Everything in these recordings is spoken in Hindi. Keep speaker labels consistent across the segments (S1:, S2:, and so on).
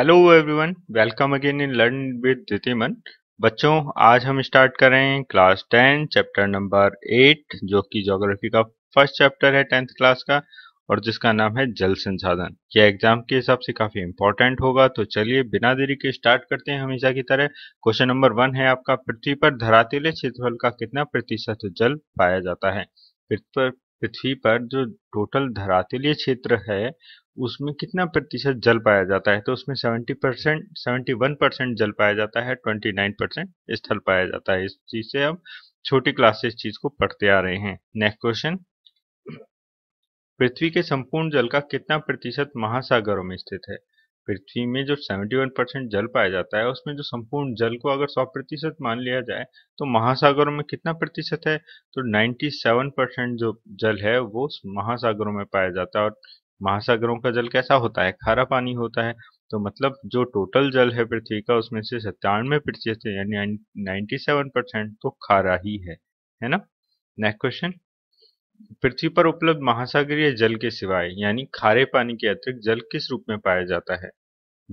S1: hello everyone welcome again in learn with दितिमन बच्चों आज हम स्टार्ट कर रहे हैं class ten chapter number eight जो कि ज्योग्राफी का फर्स्ट चैप्टर है टेंथ क्लास का और जिसका नाम है जल संसाधन यह एग्जाम के हिसाब से काफी इंपॉर्टेंट होगा तो चलिए बिना देरी के स्टार्ट करते हैं हमेशा की तरह क्वेश्चन नंबर वन है आपका पृथ्वी पर धरातीले क्षेत्रफल का कितना प्रतिशत जल पाया जाता है पृथ्वी पर जो टोटल धरातलीय क्षेत्र है उसमें कितना प्रतिशत जल पाया जाता है तो उसमें seventy percent seventy one percent जल पाया जाता है ट्वेंटी नाइन परसेंट स्थल पाया जाता है इस चीज से हम छोटी क्लास से इस चीज को पढ़ते आ रहे हैं नेक्स्ट क्वेश्चन पृथ्वी के संपूर्ण जल का कितना प्रतिशत महासागरों में स्थित है पृथ्वी में जो 71 परसेंट जल पाया जाता है उसमें जो संपूर्ण जल को अगर 100 प्रतिशत मान लिया जाए तो महासागरों में कितना प्रतिशत है तो 97 परसेंट जो जल है वो महासागरों में पाया जाता है और महासागरों का जल कैसा होता है खारा पानी होता है तो मतलब जो टोटल जल है पृथ्वी का उसमें से सत्तानवे प्रतिशत यानी नाइन्टी सेवन परसेंट तो खारा ही है है ना नेक्स्ट क्वेश्चन पृथ्वी पर उपलब्ध महासागरीय जल के सिवाय यानी खारे पानी के अतिरिक्त जल किस रूप में पाया जाता है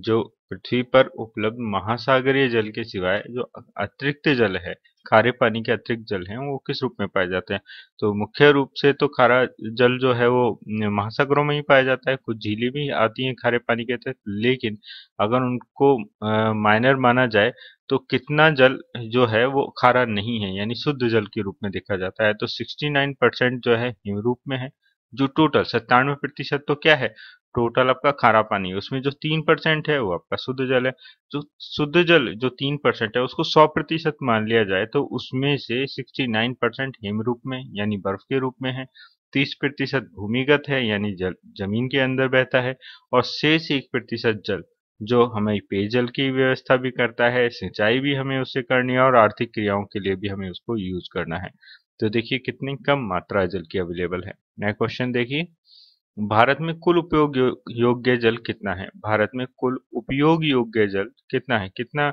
S1: जो पृथ्वी पर उपलब्ध महासागरीय जल के सिवाय जो अतिरिक्त जल है खारे पानी के अतिरिक्त जल हैं वो किस रूप में पाए जाते हैं तो मुख्य रूप से तो खारा जल जो है वो महासागरों में ही पाया जाता है कुछ झीलें भी आती हैं खारे पानी के तहत लेकिन अगर उनको माइनर माना जाए तो कितना जल जो है वो खारा नहीं है यानी शुद्ध जल के रूप में देखा जाता है तो सिक्सटी परसेंट जो है हिम रूप में है जो टोटल सत्तानवे प्रतिशत तो क्या है टोटल आपका खारा पानी है उसमें जो तीन परसेंट है वो आपका शुद्ध जल है जो शुद्ध जल जो तीन परसेंट है उसको सौ प्रतिशत मान लिया जाए तो उसमें से सिक्सटी नाइन परसेंट हिम रूप में यानी बर्फ के रूप में है तीस प्रतिशत भूमिगत है यानी जल जमीन के अंदर बहता है और शेष एक प्रतिशत जल जो हमें पेयजल की व्यवस्था भी करता है सिंचाई भी हमें उससे करनी है और आर्थिक क्रियाओं के लिए भी हमें उसको यूज करना है तो देखिए कितनी कम मात्रा जल की अवेलेबल है नया क्वेश्चन देखिए भारत में कुल उपयोग योग्य जल कितना है भारत में कुल उपयोग योग्य जल कितना है कितना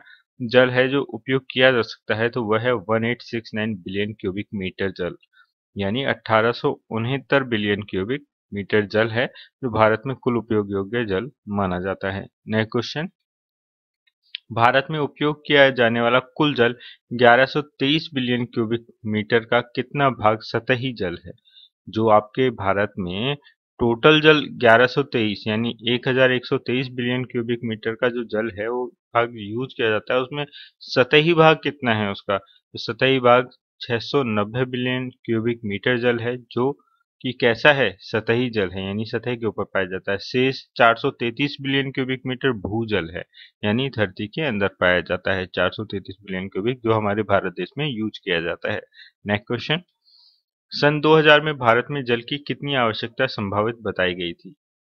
S1: जल है जो उपयोग किया जा सकता है तो वह है 1869 बिलियन क्यूबिक मीटर जल यानी अठारह बिलियन क्यूबिक मीटर जल है जो भारत में कुल उपयोग योग्य जल माना जाता है नेक्स्ट क्वेश्चन भारत में उपयोग किया जाने वाला कुल जल 1130 बिलियन क्यूबिक मीटर का कितना भाग सतही जल है जो आपके भारत में टोटल जल 1123 यानी 1123 बिलियन क्यूबिक मीटर का जो जल है वो भाग यूज किया जाता है उसमें सतही भाग कितना है उसका तो सतही भाग 690 बिलियन क्यूबिक मीटर जल है जो कि कैसा है सतही जल है यानी सतह के ऊपर पाया जाता है शेष 433 बिलियन क्यूबिक मीटर भूजल है यानी धरती के अंदर पाया जाता है 433 बिलियन क्यूबिक जो हमारे भारत देश में यूज किया जाता है नेक्स्ट क्वेश्चन सन 2000 में भारत में जल की कितनी आवश्यकता संभावित बताई गई थी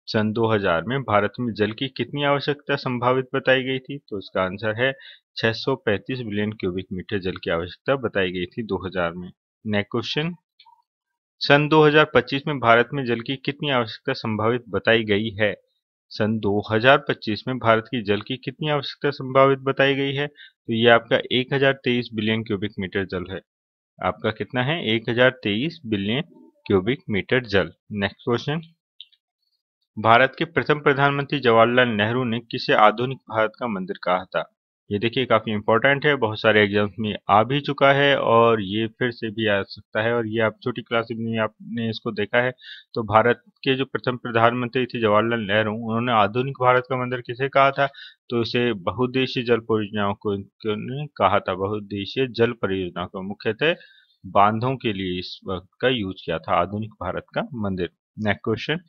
S1: सन 2000 में भारत में जल की कितनी आवश्यकता संभावित बताई गई थी तो इसका आंसर है 635 बिलियन क्यूबिक मीटर जल की आवश्यकता बताई गई थी 2000 में नेक्स्ट क्वेश्चन सन 2025 में भारत में जल की कितनी आवश्यकता संभावित बताई गई है सन 2025 में भारत की जल की कितनी आवश्यकता संभावित बताई गई है तो ये आपका 1023 बिलियन क्यूबिक मीटर जल है आपका कितना है 1023 बिलियन क्यूबिक मीटर जल नेक्स्ट क्वेश्चन भारत के प्रथम प्रधानमंत्री जवाहरलाल नेहरू ने किसे आधुनिक भारत का मंदिर कहा था ये देखिए काफ़ी इंपॉर्टेंट है बहुत सारे एग्जाम्स में आ भी चुका है और ये फिर से भी आ सकता है और ये आप छोटी क्लास में आपने इसको देखा है तो भारत के जो प्रथम प्रधानमंत्री थे जवाहरलाल नेहरू उन्होंने आधुनिक भारत का मंदिर किसे कहा था तो इसे बहुद्देशीय जल परियोजनाओं को कहा था बहुद्देशीय जल परियोजना को मुख्यतः बांधों के लिए इस वक्त का यूज किया था आधुनिक भारत का मंदिर नेक्स्ट क्वेश्चन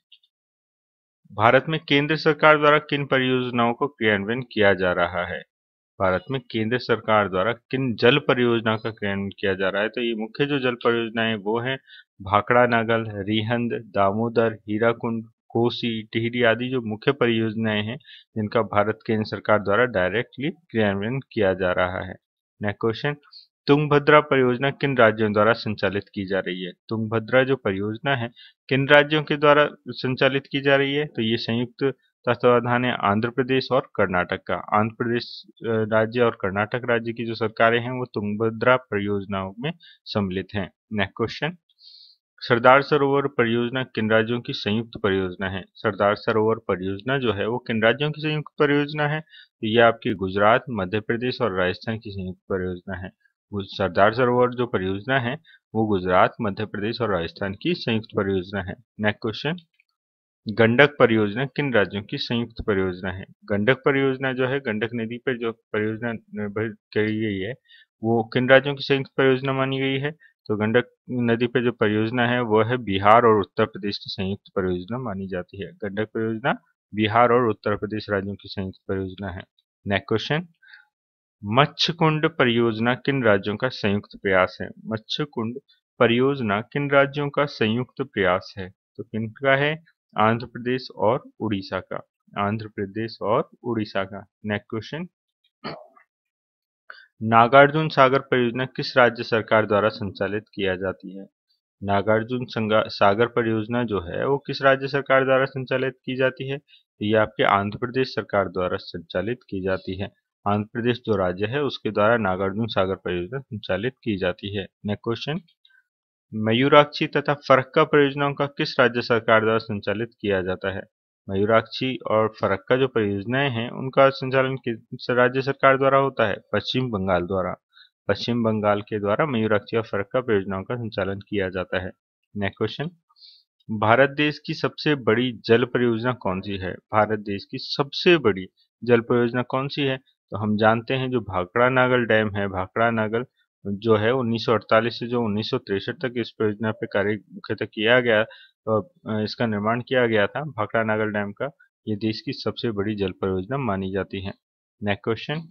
S1: भारत में केंद्र सरकार द्वारा किन परियोजनाओं को क्रियान्वयन किया जा रहा है भारत में केंद्र सरकार द्वारा किन जल परियोजना का क्रियान्वयन किया जा रहा है तो ये मुख्य जो जल परियोजनाएं वो हैं भाखड़ा नागल रिहंद दामोदर हीराकुंड कोसी टिहरी आदि जो मुख्य परियोजनाएं हैं जिनका भारत केंद्र सरकार द्वारा डायरेक्टली क्रियान्वयन किया जा रहा है नेक्स्ट क्वेश्चन तुंगभद्रा परियोजना किन राज्यों द्वारा संचालित की जा रही है तुंगभद्रा जो परियोजना है किन राज्यों के द्वारा संचालित की जा रही है तो ये संयुक्त तत्वाधान है आंध्र प्रदेश और कर्नाटक का आंध्र प्रदेश राज्य और कर्नाटक राज्य की जो सरकारें हैं वो तुंगभद्रा परियोजनाओं में सम्मिलित हैं नेक्स्ट क्वेश्चन सरदार सरोवर परियोजना किन राज्यों की संयुक्त परियोजना है सरदार सरोवर परियोजना जो है वो किन राज्यों की संयुक्त परियोजना है तो ये आपकी गुजरात मध्य प्रदेश और राजस्थान की संयुक्त परियोजना है सरदार सरोवर जो परियोजना है वो गुजरात मध्य प्रदेश और राजस्थान की संयुक्त परियोजना है नेक्स्ट क्वेश्चन गंडक परियोजना किन राज्यों की संयुक्त परियोजना है गंडक परियोजना जो है गंडक नदी पर जो परियोजना निर्भर की गई है वो किन राज्यों की संयुक्त परियोजना मानी गई है तो गंडक नदी पर जो परियोजना है वह है बिहार और उत्तर प्रदेश की संयुक्त परियोजना मानी जाती है गंडक परियोजना बिहार और उत्तर प्रदेश राज्यों की संयुक्त परियोजना है नेक्स्ट क्वेश्चन मच्छ कुंड परियोजना किन राज्यों का संयुक्त प्रयास है मच्छ कुंड परियोजना किन राज्यों का संयुक्त प्रयास है तो किन का है आंध्र प्रदेश और उड़ीसा का आंध्र प्रदेश और उड़ीसा का नेक्स्ट क्वेश्चन नागार्जुन सागर परियोजना किस राज्य सरकार द्वारा संचालित किया जाती है नागार्जुन सागर परियोजना जो है वो किस राज्य सरकार द्वारा संचालित की जाती है तो ये आपके आंध्र प्रदेश सरकार द्वारा संचालित की जाती है आंध्र प्रदेश जो राज्य है उसके द्वारा नागार्जुन सागर परियोजना संचालित की जाती है नेक्स्ट क्वेश्चन मयूराक्षी तथा फरक्का परियोजनाओं का किस राज्य सरकार द्वारा संचालित किया जाता है मयूराक्षी और फरक्का जो परियोजनाएं हैं उनका संचालन किस राज्य सरकार द्वारा होता है पश्चिम बंगाल द्वारा पश्चिम बंगाल के द्वारा मयूराक्षी और फरक्का परियोजनाओं का संचालन किया जाता है नेक्स्ट क्वेश्चन भारत देश की सबसे बड़ी जल परियोजना कौन सी है भारत देश की सबसे बड़ी जल परियोजना कौन सी है तो हम जानते हैं जो भाखड़ा नागल डैम है भाखड़ा नागल जो है 1948 से जो उन्नीस तक इस परियोजना पे कार्य मुख्यतः किया गया तो इसका निर्माण किया गया था भाखड़ा नागर डैम का ये देश की सबसे बड़ी जल परियोजना मानी जाती है नेक्स्ट क्वेश्चन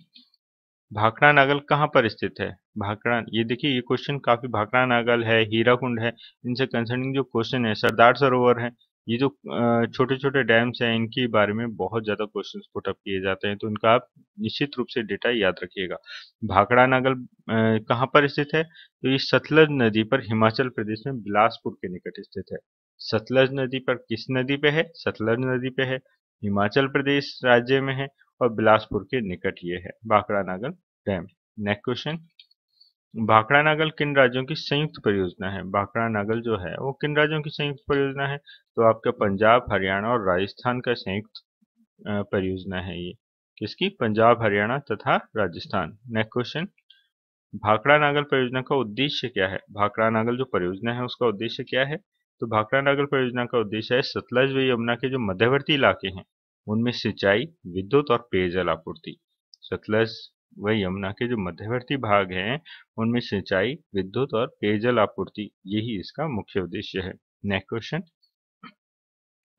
S1: भाखड़ा नागल कहाँ पर स्थित है भाखड़ा ये देखिए ये क्वेश्चन काफी भाखड़ा नागल है हीरा कुंड है इनसे कंसर्निंग जो क्वेश्चन है सरदार सरोवर है ये जो छोटे छोटे डैम्स हैं इनके बारे में बहुत ज़्यादा क्वेश्चन पुटअप किए जाते हैं तो इनका आप निश्चित रूप से डेटा याद रखिएगा भाखड़ा नागल कहाँ पर स्थित है तो ये सतलज नदी पर हिमाचल प्रदेश में बिलासपुर के निकट स्थित है सतलज नदी पर किस नदी पे है सतलज नदी पे है हिमाचल प्रदेश राज्य में है और बिलासपुर के निकट ये है Bhakra Nangal dam next question Bhakra Nangal किन राज्यों की संयुक्त परियोजना है भाखड़ा नागल जो है वो किन राज्यों की संयुक्त परियोजना है तो आपका पंजाब हरियाणा और राजस्थान का संयुक्त परियोजना है ये किसकी पंजाब हरियाणा तथा राजस्थान नेक्स्ट क्वेश्चन भाखड़ा नागल परियोजना का उद्देश्य क्या है भाखड़ा नागल जो परियोजना है उसका उद्देश्य क्या है तो भाखड़ा नागल परियोजना का उद्देश्य है सतलज व यमुना के जो मध्यवर्ती इलाके हैं उनमें सिंचाई विद्युत और पेयजल आपूर्ति सतलज वह यमुना के जो मध्यवर्ती भाग हैं उनमें सिंचाई विद्युत और पेयजल आपूर्ति यही इसका मुख्य उद्देश्य है नेक्स्ट क्वेश्चन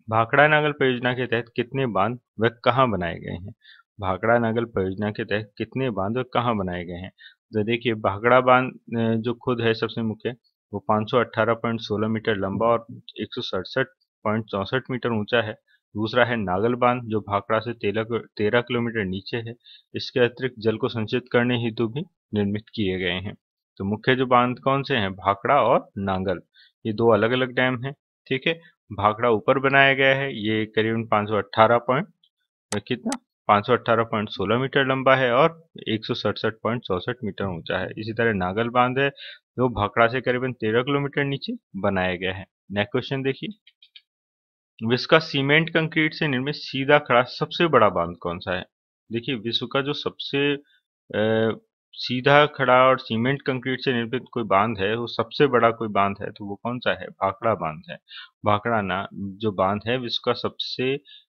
S1: भाखड़ा नागल परियोजना के तहत कितने बांध व कहाँ बनाए गए हैं भाखड़ा नागल परियोजना के तहत कितने बांध व कहाँ बनाए गए हैं तो देखिए भाखड़ा बांध जो खुद है सबसे मुख्य वो 518.16 मीटर लंबा और एक मीटर ऊंचा है दूसरा है नागल बांध जो भाखड़ा से तेरह किलोमीटर नीचे है इसके अतिरिक्त जल को संचित करने हेतु भी निर्मित किए गए हैं तो मुख्य जो बांध कौन से हैं भाखड़ा और नांगल ये दो अलग अलग डैम हैं ठीक है भाखड़ा ऊपर बनाया गया है ये करीबन अट्ठारह पॉइंट कितना सोलह मीटर लंबा है और एक मीटर ऊंचा है इसी तरह नागल बांध है जो भाखड़ा से करीबन 13 किलोमीटर नीचे बनाया गया है नेक्स्ट क्वेश्चन देखिए विश्व का सीमेंट कंक्रीट से निर्मित सीधा खड़ा सबसे बड़ा बांध कौन सा है देखिए विश्व का जो सबसे आ, सीधा खड़ा और सीमेंट कंक्रीट से निर्मित कोई बांध है वो सबसे बड़ा कोई बांध है तो वो कौन सा है भाखड़ा बांध है भाखड़ा ना जो बांध है विश्व का सबसे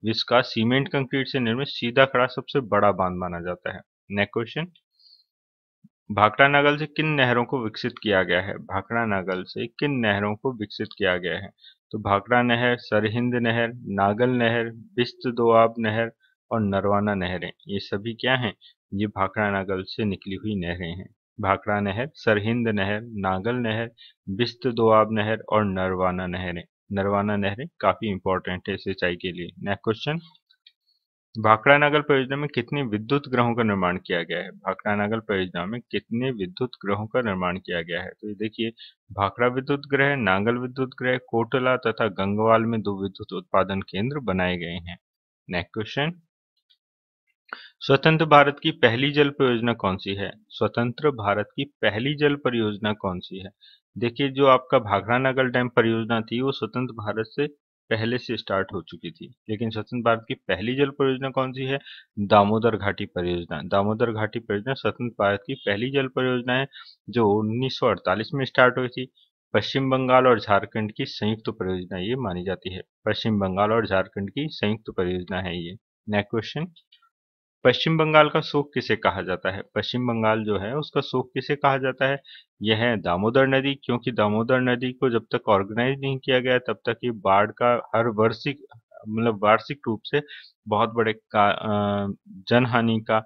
S1: विश्व का सीमेंट कंक्रीट से निर्मित सीधा खड़ा सबसे बड़ा बांध माना जाता है नेक्स्ट क्वेश्चन भाखड़ा नागल से किन नहरों को विकसित किया गया है भाखड़ा नागल से किन नहरों को विकसित किया गया है तो भाखड़ा नहर सरहिंद नहर नागल नहर बिस्त दोआब नहर और नरवाना नहरें ये सभी क्या हैं ये भाखड़ा नागल से निकली हुई नहरें हैं भाखड़ा नहर सरहिंद नहर नागल नहर बिस्त दोआब नहर और नरवाना नहरें नरवाना नहरें काफ़ी इंपॉर्टेंट है सिंचाई के लिए नेक्स्ट क्वेश्चन भाखड़ा नगर परियोजना में कितने विद्युत ग्रहों का निर्माण किया गया है भाखड़ा नगर परियोजना में कितने विद्युत ग्रहों का निर्माण किया गया है तो ये देखिए भाखड़ा विद्युत ग्रह नांगल विद्युत ग्रह कोटला तथा गंगवाल में दो विद्युत उत्पादन केंद्र बनाए गए हैं नेक्स्ट क्वेश्चन स्वतंत्र भारत की पहली जल परियोजना कौन सी है स्वतंत्र भारत की पहली जल परियोजना कौन सी है देखिए जो आपका भाखड़ा नगर डैम परियोजना थी वो स्वतंत्र भारत से पहले से स्टार्ट हो चुकी थी लेकिन स्वतंत्र भारत की पहली जल परियोजना कौन सी है दामोदर घाटी परियोजना दामोदर घाटी परियोजना स्वतंत्र भारत की पहली जल परियोजना है जो 1948 में स्टार्ट हुई थी पश्चिम बंगाल और झारखंड की संयुक्त परियोजना ये मानी जाती है पश्चिम बंगाल और झारखंड की संयुक्त परियोजना है ये नेक्स्ट क्वेश्चन पश्चिम बंगाल का शोक किसे कहा जाता है पश्चिम बंगाल जो है उसका शोक किसे कहा जाता है यह है दामोदर नदी क्योंकि दामोदर नदी को जब तक ऑर्गेनाइज नहीं किया गया तब तक ये बाढ़ का हर वार्षिक मतलब वार्षिक रूप से बहुत बड़े जनहानि हानि का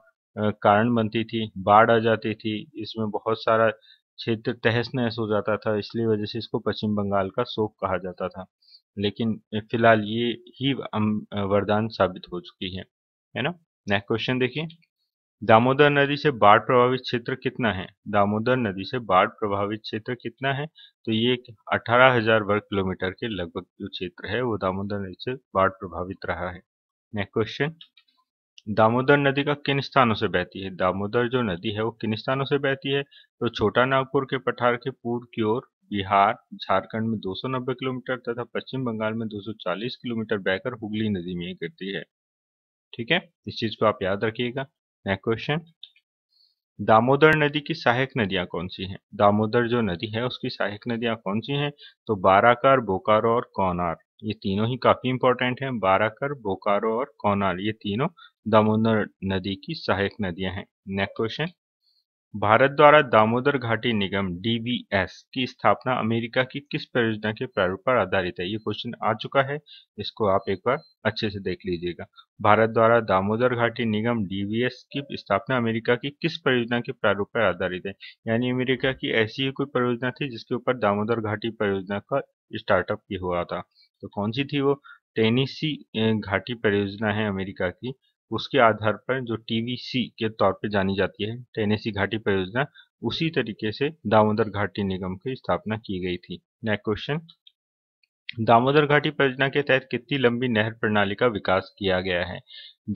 S1: कारण बनती थी बाढ़ आ जाती थी इसमें बहुत सारा क्षेत्र तहस नहस हो जाता था इसलिए वजह से इसको पश्चिम बंगाल का शोक कहा जाता था लेकिन फिलहाल ये ही वरदान साबित हो चुकी है है ना नेक्स्ट क्वेश्चन देखिए दामोदर नदी से बाढ़ प्रभावित क्षेत्र कितना है दामोदर नदी से बाढ़ प्रभावित क्षेत्र कितना है तो ये अठारह हजार वर्ग किलोमीटर के लगभग जो क्षेत्र है वो दामोदर नदी से बाढ़ प्रभावित रहा है नेक्स्ट क्वेश्चन दामोदर नदी का किन स्थानों से बहती है दामोदर जो नदी है वो किन स्थानों से बहती है तो छोटा नागपुर के पठार के पूर्व की ओर बिहार झारखंड में 290 किलोमीटर तथा पश्चिम बंगाल में 240 किलोमीटर बहकर हुगली नदी में गिरती है ठीक है इस चीज को आप याद रखिएगा नेक्स्ट क्वेश्चन दामोदर नदी की सहायक नदियां कौन सी हैं दामोदर जो नदी है उसकी सहायक नदियां कौन सी हैं तो बाराकर बोकारो और कौनार ये तीनों ही काफी इंपॉर्टेंट हैं बाराकर बोकारो और कौनार ये तीनों दामोदर नदी की सहायक नदियां हैं नेक्स्ट क्वेश्चन भारत द्वारा दामोदर घाटी निगम डीबीएस की स्थापना अमेरिका की किस परियोजना के प्रारूप पर आधारित है ये क्वेश्चन आ चुका है इसको आप एक बार अच्छे से देख लीजिएगा भारत द्वारा दामोदर घाटी निगम डीबीएस की स्थापना अमेरिका की किस परियोजना के प्रारूप पर आधारित है यानी अमेरिका की ऐसी ही कोई परियोजना थी जिसके ऊपर दामोदर घाटी परियोजना का स्टार्टअप हुआ था तो कौन सी थी वो टेनिसी घाटी परियोजना है अमेरिका की उसके आधार पर जो टीवीसी के तौर पर जानी जाती है टेनेसी घाटी परियोजना उसी तरीके से दामोदर घाटी निगम की स्थापना की गई थी नेक्स्ट क्वेश्चन दामोदर घाटी परियोजना के तहत कितनी लंबी नहर प्रणाली का विकास किया गया है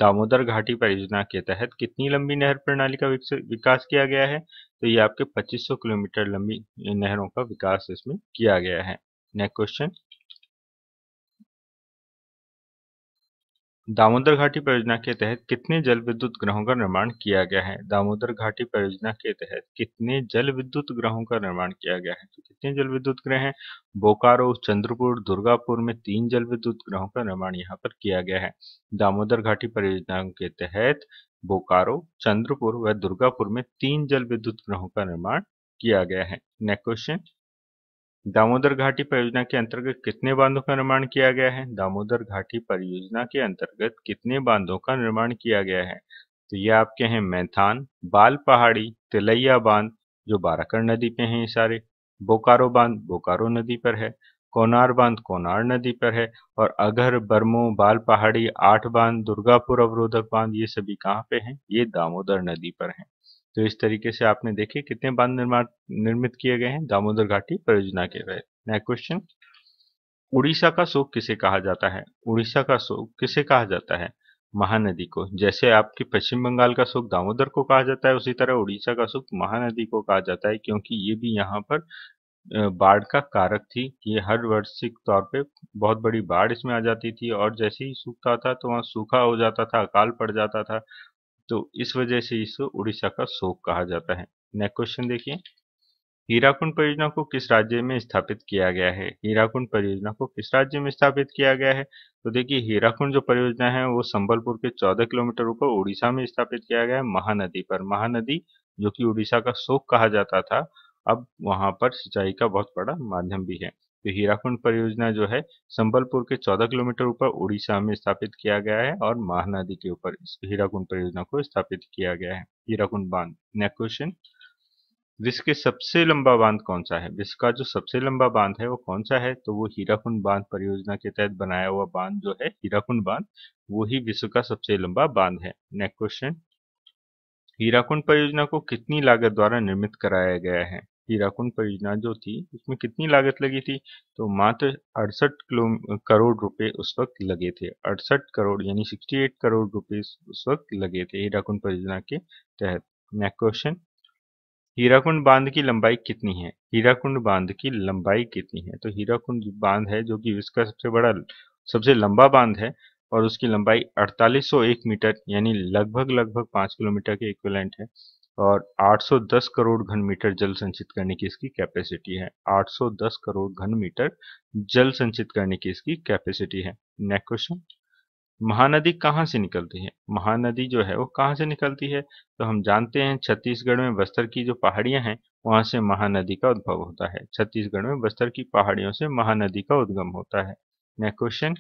S1: दामोदर घाटी परियोजना के तहत कितनी लंबी नहर प्रणाली का विकास किया गया है तो ये आपके 2500 किलोमीटर लंबी नहरों का विकास इसमें किया गया है नेक्स्ट क्वेश्चन दामोदर घाटी परियोजना के तहत कितने जल विद्युत ग्रहों का निर्माण किया गया है दामोदर घाटी परियोजना के तहत कितने जल विद्युत ग्रहों का निर्माण किया गया है तो कितने जल विद्युत ग्रह हैं बोकारो चंद्रपुर दुर्गापुर में तीन जल विद्युत ग्रहों का निर्माण यहाँ पर किया गया है दामोदर घाटी परियोजना के तहत बोकारो चंद्रपुर व दुर्गापुर में तीन जल विद्युत ग्रहों का निर्माण किया गया है नेक्स्ट क्वेश्चन दामोदर घाटी परियोजना के अंतर्गत कितने बांधों का निर्माण किया गया है दामोदर घाटी परियोजना के अंतर्गत कितने बांधों का निर्माण किया गया है तो ये आपके हैं मैथान बाल पहाड़ी तिलैया बांध जो बाराकर नदी पे हैं ये सारे बोकारो बांध बोकारो नदी पर है कोनार बांध कोनार नदी पर है और अगर बर्मो बाल पहाड़ी आठ बांध दुर्गापुर अवरोधक बांध ये सभी कहाँ पे हैं ये दामोदर नदी पर हैं तो इस तरीके से आपने देखे कितने बांध निर्माण निर्मित किए गए हैं दामोदर घाटी परियोजना के तहत नेक्स्ट क्वेश्चन उड़ीसा का शोक किसे कहा जाता है उड़ीसा का शोक किसे कहा जाता है महानदी को जैसे आपके पश्चिम बंगाल का शोक दामोदर को कहा जाता है उसी तरह उड़ीसा का शोक महानदी को कहा जाता है क्योंकि ये भी यहाँ पर बाढ़ का कारक थी ये हर वर्षिक तौर पे बहुत बड़ी बाढ़ इसमें आ जाती थी और जैसे ही सूखता था तो वहाँ सूखा हो जाता था अकाल पड़ जाता था तो इस वजह से इसे उड़ीसा का शोक कहा जाता है नेक्स्ट क्वेश्चन देखिए हीराकुंड परियोजना को किस राज्य में स्थापित किया गया है हीराकुंड परियोजना को किस राज्य में स्थापित किया गया है तो देखिए हीराकुंड जो परियोजना है वो संबलपुर के 14 किलोमीटर ऊपर उड़ीसा में स्थापित किया गया है महानदी पर महानदी जो कि उड़ीसा का शोक कहा जाता था अब वहां पर सिंचाई का बहुत बड़ा माध्यम भी है तो हीराकुंड परियोजना जो है संबलपुर के 14 किलोमीटर ऊपर उड़ीसा में स्थापित किया गया है और महानदी के ऊपर इस हीराकुंड परियोजना को स्थापित किया गया है हीराकुंड बांध नेक्स्ट क्वेश्चन विश्व के सबसे लंबा बांध कौन सा है विश्व का जो सबसे लंबा बांध है वो कौन सा है तो वो हीराकुंड बांध परियोजना के तहत बनाया हुआ बांध जो है हीराकुंड बांध वो ही विश्व का सबसे लंबा बांध है नेक्स्ट क्वेश्चन हीराकुंड परियोजना को कितनी लागत द्वारा निर्मित कराया गया है हीराकुंड परियोजना जो थी उसमें कितनी लागत लगी थी तो मात्र अड़सठ किलो करोड़ रुपए उस वक्त लगे थे अड़सठ करोड़ यानी 68 करोड़ रुपए उस वक्त लगे थे हीराकुंड परियोजना के तहत नेक्स्ट क्वेश्चन हीराकुंड बांध की लंबाई कितनी है हीराकुंड बांध की लंबाई कितनी है तो हीराकुंड बांध है जो कि इसका सबसे बड़ा सबसे लंबा बांध है और उसकी लंबाई 4801 मीटर यानी लगभग लगभग पाँच किलोमीटर के इक्विलेंट है और 810 करोड़ घन मीटर जल संचित करने की इसकी कैपेसिटी है 810 करोड़ घन मीटर जल संचित करने की इसकी कैपेसिटी है नेक्स्ट क्वेश्चन महानदी कहाँ से निकलती है महानदी जो है वो कहाँ से निकलती है तो हम जानते हैं छत्तीसगढ़ में बस्तर की जो पहाड़ियां हैं वहां से महानदी का उद्भव होता है छत्तीसगढ़ में बस्तर की पहाड़ियों से महानदी का उद्गम होता है नेक्स्ट क्वेश्चन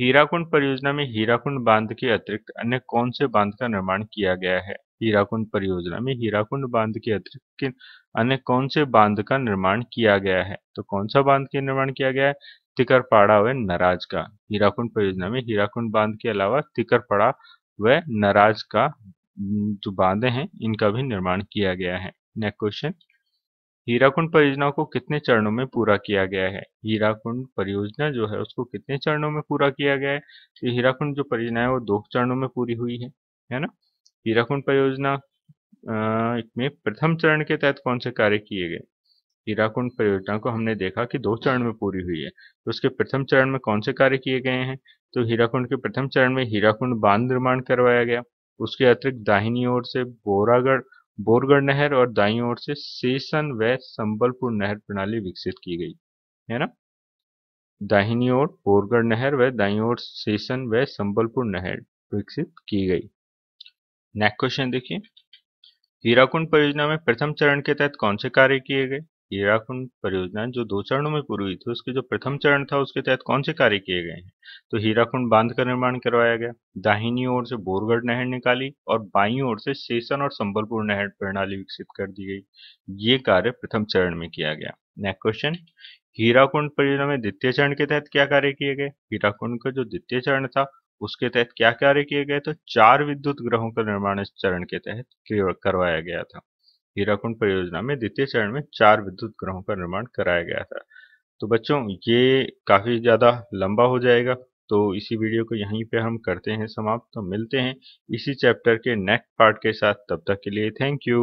S1: हीराकुंड परियोजना में हीराकुंड बांध के अतिरिक्त अन्य कौन से बांध का निर्माण किया गया है हीराकुंड परियोजना में हीराकुंड बांध के अतिरिक्त किन अन्य कौन से बांध का निर्माण किया गया है तो कौन सा बांध के निर्माण किया गया है तिकरपाड़ा व नराज का हीराकुंड परियोजना में हीराकुंड बांध के अलावा तिकरपाड़ा व नराज का जो बांधे हैं इनका भी निर्माण किया गया है नेक्स्ट क्वेश्चन हीराकुंड परियोजना को कितने चरणों में पूरा किया गया है हीराकुंड परियोजना जो है उसको कितने चरणों में पूरा किया गया है तो हीराकुंड जो परियोजना है वो दो चरणों में पूरी हुई है है ना हीराकुंड परियोजना में प्रथम चरण के तहत कौन से कार्य किए गए हीराकुंड परियोजना को हमने देखा कि दो चरण में पूरी हुई है तो उसके प्रथम चरण में कौन से कार्य किए गए हैं तो हीराकुंड के प्रथम चरण में हीराकुंड बांध निर्माण करवाया गया उसके अतिरिक्त दाहिनी ओर से बोरागढ़ बोरगढ़ नहर और दाई ओर से सेसन व संबलपुर नहर प्रणाली विकसित की गई है ना दाहिनी ओर बोरगढ़ नहर व दाई ओर सेसन व संबलपुर नहर विकसित की गई नेक्स्ट क्वेश्चन देखिए हीराकुंड परियोजना में प्रथम चरण के तहत कौन से कार्य किए गए हीराकुंड परियोजना जो दो चरणों में पूरी हुई थी उसके जो प्रथम चरण था उसके तहत कौन से कार्य किए गए हैं तो हीराकुंड बांध का निर्माण करवाया गया दाहिनी ओर से बोरगढ़ नहर निकाली और बाई ओर से सेसन और संबलपुर नहर प्रणाली विकसित कर दी गई ये कार्य प्रथम चरण में किया गया नेक्स्ट क्वेश्चन हीराकुंड परियोजना में द्वितीय चरण के तहत क्या कार्य किए गए हीराकुंड का जो द्वितीय चरण था उसके तहत क्या कार्य किए गए तो चार विद्युत ग्रहों का निर्माण इस चरण के तहत करवाया गया था हीराकुंड परियोजना में द्वितीय चरण में चार विद्युत ग्रहों का निर्माण कराया गया था तो बच्चों ये काफ़ी ज़्यादा लंबा हो जाएगा तो इसी वीडियो को यहीं पे हम करते हैं समाप्त तो मिलते हैं इसी चैप्टर के नेक्स्ट पार्ट के साथ तब तक के लिए थैंक यू